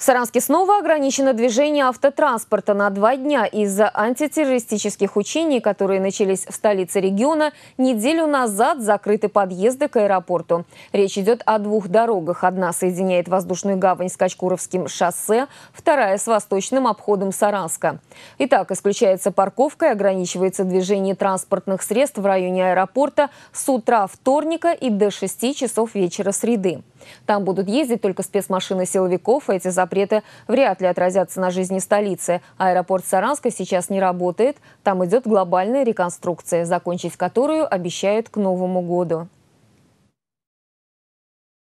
В Саранске снова ограничено движение автотранспорта на два дня из-за антитеррористических учений, которые начались в столице региона. Неделю назад закрыты подъезды к аэропорту. Речь идет о двух дорогах. Одна соединяет воздушную гавань с Качкуровским шоссе, вторая с восточным обходом Саранска. Итак, исключается парковка и ограничивается движение транспортных средств в районе аэропорта с утра вторника и до 6 часов вечера среды. Там будут ездить только спецмашины силовиков, и эти запреты вряд ли отразятся на жизни столицы. Аэропорт Саранска сейчас не работает, там идет глобальная реконструкция, закончить которую обещают к Новому году.